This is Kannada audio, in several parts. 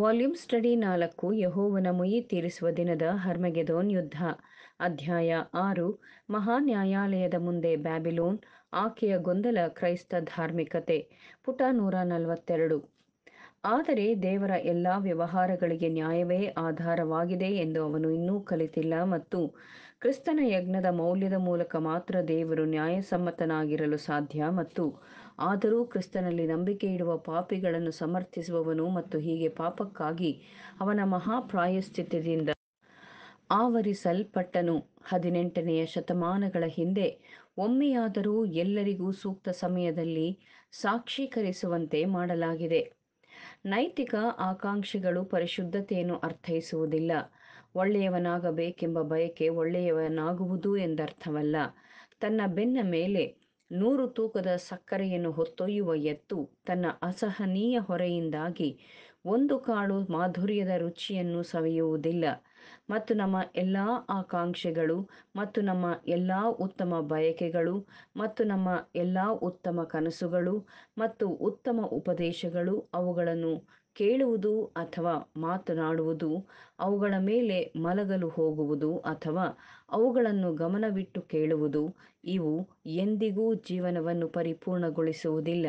ವಾಲ್ಯೂಮ್ ಸ್ಟಡಿ ನಾಲ್ಕು ಯಹೋವನ ಮುಯಿ ತೀರಿಸುವ ದಿನದ ಹರ್ಮಗೆದೋನ್ ಯುದ್ಧ ಅಧ್ಯಾಯ ಆರು ಮಹಾನ್ಯಾಯಾಲಯದ ಮುಂದೆ ಬ್ಯಾಬಿಲೋನ್ ಆಕೆಯ ಗೊಂದಲ ಕ್ರೈಸ್ತ ಧಾರ್ಮಿಕತೆ ಪುಟ ನೂರ ನಲವತ್ತೆರಡು ಆದರೆ ದೇವರ ಎಲ್ಲ ವ್ಯವಹಾರಗಳಿಗೆ ನ್ಯಾಯವೇ ಆಧಾರವಾಗಿದೆ ಎಂದು ಅವನು ಇನ್ನೂ ಕಲಿತಿಲ್ಲ ಮತ್ತು ಕ್ರಿಸ್ತನ ಯಜ್ಞದ ಮೌಲ್ಯದ ಮೂಲಕ ಮಾತ್ರ ದೇವರು ನ್ಯಾಯಸಮ್ಮತನಾಗಿರಲು ಸಾಧ್ಯ ಮತ್ತು ಆದರೂ ಕ್ರಿಸ್ತನಲ್ಲಿ ನಂಬಿಕೆ ಇಡುವ ಪಾಪಿಗಳನ್ನು ಸಮರ್ಥಿಸುವವನು ಮತ್ತು ಹೀಗೆ ಪಾಪಕ್ಕಾಗಿ ಅವನ ಮಹಾಪ್ರಾಯಶ್ಚಿತ್ಯದಿಂದ ಆವರಿಸಲ್ಪಟ್ಟನು ಹದಿನೆಂಟನೆಯ ಶತಮಾನಗಳ ಹಿಂದೆ ಒಮ್ಮೆಯಾದರೂ ಎಲ್ಲರಿಗೂ ಸೂಕ್ತ ಸಮಯದಲ್ಲಿ ಸಾಕ್ಷೀಕರಿಸುವಂತೆ ಮಾಡಲಾಗಿದೆ ನೈತಿಕ ಆಕಾಂಕ್ಷೆಗಳು ಪರಿಶುದ್ಧತೆಯನ್ನು ಅರ್ಥೈಸುವುದಿಲ್ಲ ಒಳ್ಳೆಯವನಾಗಬೇಕೆಂಬ ಬಯಕೆ ಒಳ್ಳೆಯವನಾಗುವುದು ಎಂದರ್ಥವಲ್ಲ ತನ್ನ ಬೆನ್ನ ಮೇಲೆ ನೂರು ತೂಕದ ಸಕ್ಕರೆಯನ್ನು ಹೊತ್ತೊಯ್ಯುವ ಎತ್ತು ತನ್ನ ಅಸಹನೀಯ ಹೊರೆಯಿಂದಾಗಿ ಒಂದು ಕಾಳು ಮಾಧುರ್ಯದ ರುಚಿಯನ್ನು ಸವಿಯುವುದಿಲ್ಲ ಮತ್ತು ನಮ್ಮ ಎಲ್ಲ ಆಕಾಂಕ್ಷೆಗಳು ಮತ್ತು ನಮ್ಮ ಎಲ್ಲ ಉತ್ತಮ ಬಯಕೆಗಳು ಮತ್ತು ನಮ್ಮ ಎಲ್ಲ ಉತ್ತಮ ಕನಸುಗಳು ಮತ್ತು ಉತ್ತಮ ಉಪದೇಶಗಳು ಅವುಗಳನ್ನು ಕೇಳುವುದು ಅಥವಾ ಮಾತನಾಡುವುದು ಅವುಗಳ ಮೇಲೆ ಮಲಗಲು ಹೋಗುವುದು ಅಥವಾ ಅವುಗಳನ್ನು ಗಮನವಿಟ್ಟು ಕೇಳುವುದು ಇವು ಎಂದಿಗೂ ಜೀವನವನ್ನು ಪರಿಪೂರ್ಣಗೊಳಿಸುವುದಿಲ್ಲ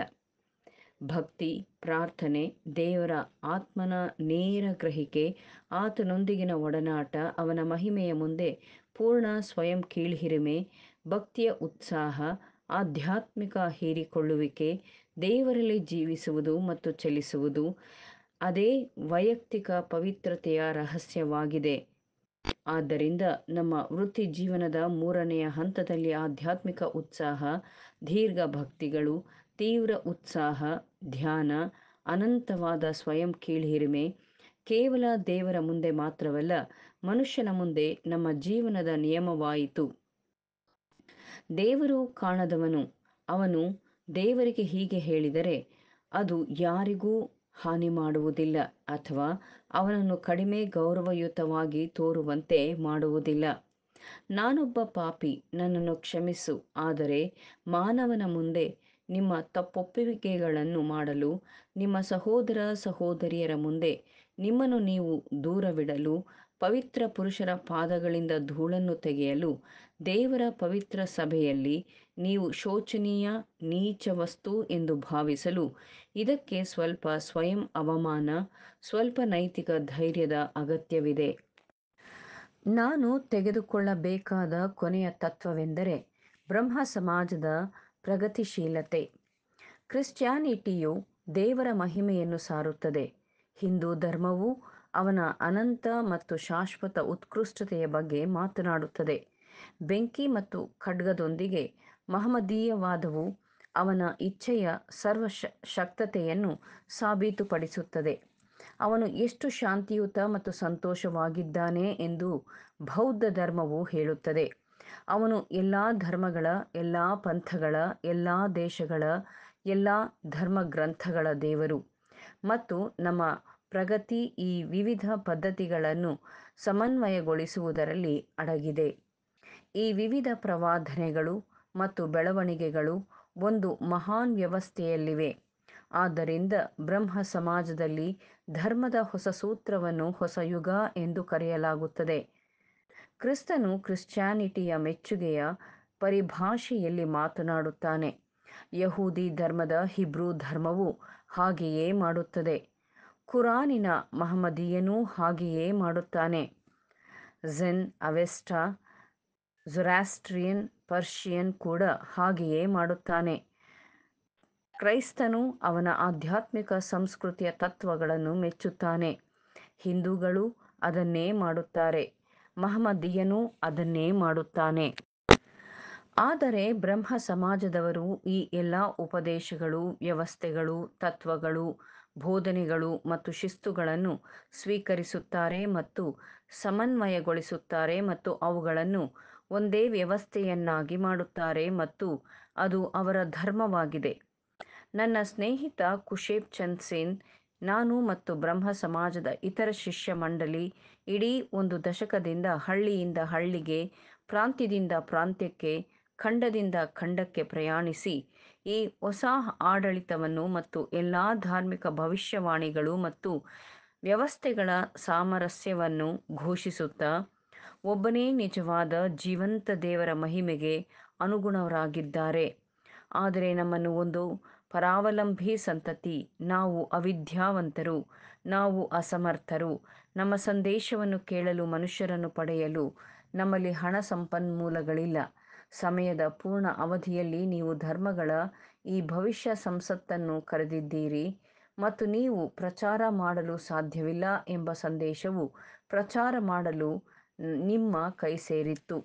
ಭಕ್ತಿ ಪ್ರಾರ್ಥನೆ ದೇವರ ಆತ್ಮನ ನೇರ ಗ್ರಹಿಕೆ ಆತನೊಂದಿಗಿನ ಒಡನಾಟ ಅವನ ಮಹಿಮೆಯ ಮುಂದೆ ಪೂರ್ಣ ಸ್ವಯಂ ಕೀಳ್ಹಿರಿಮೆ ಭಕ್ತಿಯ ಉತ್ಸಾಹ ಆಧ್ಯಾತ್ಮಿಕ ಹೀರಿಕೊಳ್ಳುವಿಕೆ ದೇವರಲ್ಲಿ ಜೀವಿಸುವುದು ಮತ್ತು ಚಲಿಸುವುದು ಅದೇ ವೈಯಕ್ತಿಕ ಪವಿತ್ರತೆಯ ರಹಸ್ಯವಾಗಿದೆ ಆದ್ದರಿಂದ ನಮ್ಮ ವೃತ್ತಿ ಜೀವನದ ಮೂರನೆಯ ಹಂತದಲ್ಲಿ ಆಧ್ಯಾತ್ಮಿಕ ಉತ್ಸಾಹ ದೀರ್ಘ ಭಕ್ತಿಗಳು ತೀವ್ರ ಉತ್ಸಾಹ ಧ್ಯಾನ ಅನಂತವಾದ ಸ್ವಯಂ ಕೀಳಿರಿಮೆ ಕೇವಲ ದೇವರ ಮುಂದೆ ಮಾತ್ರವಲ್ಲ ಮನುಷ್ಯನ ಮುಂದೆ ನಮ್ಮ ಜೀವನದ ನಿಯಮವಾಯಿತು ದೇವರು ಕಾಣದವನು ಅವನು ದೇವರಿಗೆ ಹೀಗೆ ಹೇಳಿದರೆ ಅದು ಯಾರಿಗೂ ಹಾನಿ ಮಾಡುವುದಿಲ್ಲ ಅಥವಾ ಅವನನ್ನು ಕಡಿಮೆ ಗೌರವಯುತವಾಗಿ ತೋರುವಂತೆ ಮಾಡುವುದಿಲ್ಲ ನಾನೊಬ್ಬ ಪಾಪಿ ನನ್ನನ್ನು ಕ್ಷಮಿಸು ಆದರೆ ಮಾನವನ ಮುಂದೆ ನಿಮ್ಮ ತಪ್ಪೊಪ್ಪುವಿಕೆಗಳನ್ನು ಮಾಡಲು ನಿಮ್ಮ ಸಹೋದರ ಸಹೋದರಿಯರ ಮುಂದೆ ನಿಮ್ಮನ್ನು ನೀವು ದೂರವಿಡಲು ಪವಿತ್ರ ಪುರುಷರ ಪಾದಗಳಿಂದ ಧೂಳನ್ನು ತೆಗೆಯಲು ದೇವರ ಪವಿತ್ರ ಸಭೆಯಲ್ಲಿ ನೀವು ಶೋಚನೀಯ ನೀಚ ವಸ್ತು ಎಂದು ಭಾವಿಸಲು ಇದಕ್ಕೆ ಸ್ವಲ್ಪ ಸ್ವಯಂ ಅವಮಾನ ಸ್ವಲ್ಪ ನೈತಿಕ ಧೈರ್ಯದ ಅಗತ್ಯವಿದೆ ನಾನು ತೆಗೆದುಕೊಳ್ಳಬೇಕಾದ ಕೊನೆಯ ತತ್ವವೆಂದರೆ ಬ್ರಹ್ಮ ಸಮಾಜದ ಪ್ರಗತಿಶೀಲತೆ ಕ್ರಿಶ್ಚಿಯಾನಿಟಿಯು ದೇವರ ಮಹಿಮೆಯನ್ನು ಸಾರುತ್ತದೆ ಹಿಂದೂ ಧರ್ಮವು ಅವನ ಅನಂತ ಮತ್ತು ಶಾಶ್ವತ ಉತ್ಕೃಷ್ಟತೆಯ ಬಗ್ಗೆ ಮಾತನಾಡುತ್ತದೆ ಬೆಂಕಿ ಮತ್ತು ಖಡ್ಗದೊಂದಿಗೆ ಮಹಮದೀಯವಾದವು ಅವನ ಇಚ್ಛೆಯ ಸರ್ವ ಶಕ್ತತೆಯನ್ನು ಸಾಬೀತುಪಡಿಸುತ್ತದೆ ಅವನು ಎಷ್ಟು ಶಾಂತಿಯುತ ಮತ್ತು ಸಂತೋಷವಾಗಿದ್ದಾನೆ ಎಂದು ಬೌದ್ಧ ಧರ್ಮವು ಹೇಳುತ್ತದೆ ಅವನು ಎಲ್ಲ ಧರ್ಮಗಳ ಎಲ್ಲ ಪಂಥಗಳ ಎಲ್ಲ ದೇಶಗಳ ಎಲ್ಲ ಧರ್ಮ ಗ್ರಂಥಗಳ ದೇವರು ಮತ್ತು ನಮ್ಮ ಪ್ರಗತಿ ಈ ವಿವಿಧ ಪದ್ಧತಿಗಳನ್ನು ಸಮನ್ವಯಗೊಳಿಸುವುದರಲ್ಲಿ ಅಡಗಿದೆ ಈ ವಿವಿಧ ಪ್ರವಾದನೆಗಳು ಮತ್ತು ಬೆಳವಣಿಗೆಗಳು ಒಂದು ಮಹಾನ್ ವ್ಯವಸ್ಥೆಯಲ್ಲಿವೆ ಆದ್ದರಿಂದ ಬ್ರಹ್ಮ ಸಮಾಜದಲ್ಲಿ ಧರ್ಮದ ಹೊಸ ಸೂತ್ರವನ್ನು ಹೊಸ ಯುಗ ಎಂದು ಕರೆಯಲಾಗುತ್ತದೆ ಕ್ರಿಸ್ತನು ಕ್ರಿಶ್ಚಾನಿಟಿಯ ಮೆಚ್ಚುಗೆಯ ಪರಿಭಾಷೆಯಲ್ಲಿ ಮಾತನಾಡುತ್ತಾನೆ ಯಹೂದಿ ಧರ್ಮದ ಹಿಬ್ರೂ ಧರ್ಮವು ಹಾಗೆಯೇ ಮಾಡುತ್ತದೆ ಕುರಾನಿನ ಮಹಮ್ಮದಿಯನೂ ಹಾಗೆಯೇ ಮಾಡುತ್ತಾನೆ ಝೆನ್ ಅವೆಸ್ಟಾ ಝೊರಾಸ್ಟ್ರಿಯನ್ ಪರ್ಷಿಯನ್ ಕೂಡ ಹಾಗೆಯೇ ಮಾಡುತ್ತಾನೆ ಕ್ರೈಸ್ತನು ಅವನ ಆಧ್ಯಾತ್ಮಿಕ ಸಂಸ್ಕೃತಿಯ ತತ್ವಗಳನ್ನು ಮೆಚ್ಚುತ್ತಾನೆ ಹಿಂದೂಗಳು ಅದನ್ನೇ ಮಾಡುತ್ತಾರೆ ಮಹಮ್ಮದಿಯನು ಅದನ್ನೇ ಮಾಡುತ್ತಾನೆ ಆದರೆ ಬ್ರಹ್ಮ ಸಮಾಜದವರು ಈ ಎಲ್ಲ ಉಪದೇಶಗಳು ವ್ಯವಸ್ಥೆಗಳು ತತ್ವಗಳು ಬೋಧನೆಗಳು ಮತ್ತು ಶಿಸ್ತುಗಳನ್ನು ಸ್ವೀಕರಿಸುತ್ತಾರೆ ಮತ್ತು ಸಮನ್ವಯಗೊಳಿಸುತ್ತಾರೆ ಮತ್ತು ಅವುಗಳನ್ನು ಒಂದೇ ವ್ಯವಸ್ಥೆಯನ್ನಾಗಿ ಮಾಡುತ್ತಾರೆ ಮತ್ತು ಅದು ಅವರ ಧರ್ಮವಾಗಿದೆ ನನ್ನ ಸ್ನೇಹಿತ ಕುಶೇಬ್ ಚಂದ್ ಸೇನ್ ನಾನು ಮತ್ತು ಬ್ರಹ್ಮ ಸಮಾಜದ ಇತರ ಶಿಷ್ಯ ಮಂಡಳಿ ಇಡೀ ಒಂದು ದಶಕದಿಂದ ಹಳ್ಳಿಯಿಂದ ಹಳ್ಳಿಗೆ ಪ್ರಾಂತ್ಯದಿಂದ ಪ್ರಾಂತ್ಯಕ್ಕೆ ಖಂಡದಿಂದ ಖಂಡಕ್ಕೆ ಪ್ರಯಾಣಿಸಿ ಈ ಹೊಸ ಆಡಳಿತವನ್ನು ಮತ್ತು ಎಲ್ಲಾ ಧಾರ್ಮಿಕ ಭವಿಷ್ಯವಾಣಿಗಳು ಮತ್ತು ವ್ಯವಸ್ಥೆಗಳ ಸಾಮರಸ್ಯವನ್ನು ಘೋಷಿಸುತ್ತಾ ಒಬ್ಬನೇ ನಿಜವಾದ ಜೀವಂತ ದೇವರ ಮಹಿಮೆಗೆ ಅನುಗುಣವರಾಗಿದ್ದಾರೆ ಆದರೆ ನಮ್ಮನ್ನು ಒಂದು ಪರಾವಲಂಬಿ ಸಂತತಿ ನಾವು ಅವಿದ್ಯಾವಂತರು ನಾವು ಅಸಮರ್ಥರು ನಮ್ಮ ಸಂದೇಶವನ್ನು ಕೇಳಲು ಮನುಷ್ಯರನ್ನು ಪಡೆಯಲು ನಮ್ಮಲ್ಲಿ ಹಣ ಸಂಪನ್ಮೂಲಗಳಿಲ್ಲ ಸಮಯದ ಪೂರ್ಣ ಅವಧಿಯಲ್ಲಿ ನೀವು ಧರ್ಮಗಳ ಈ ಭವಿಷ್ಯ ಸಂಸತ್ತನ್ನು ಕರೆದಿದ್ದೀರಿ ಮತ್ತು ನೀವು ಪ್ರಚಾರ ಮಾಡಲು ಸಾಧ್ಯವಿಲ್ಲ ಎಂಬ ಸಂದೇಶವು ಪ್ರಚಾರ ಮಾಡಲು ನಿಮ್ಮ ಕೈ ಸೇರಿತ್ತು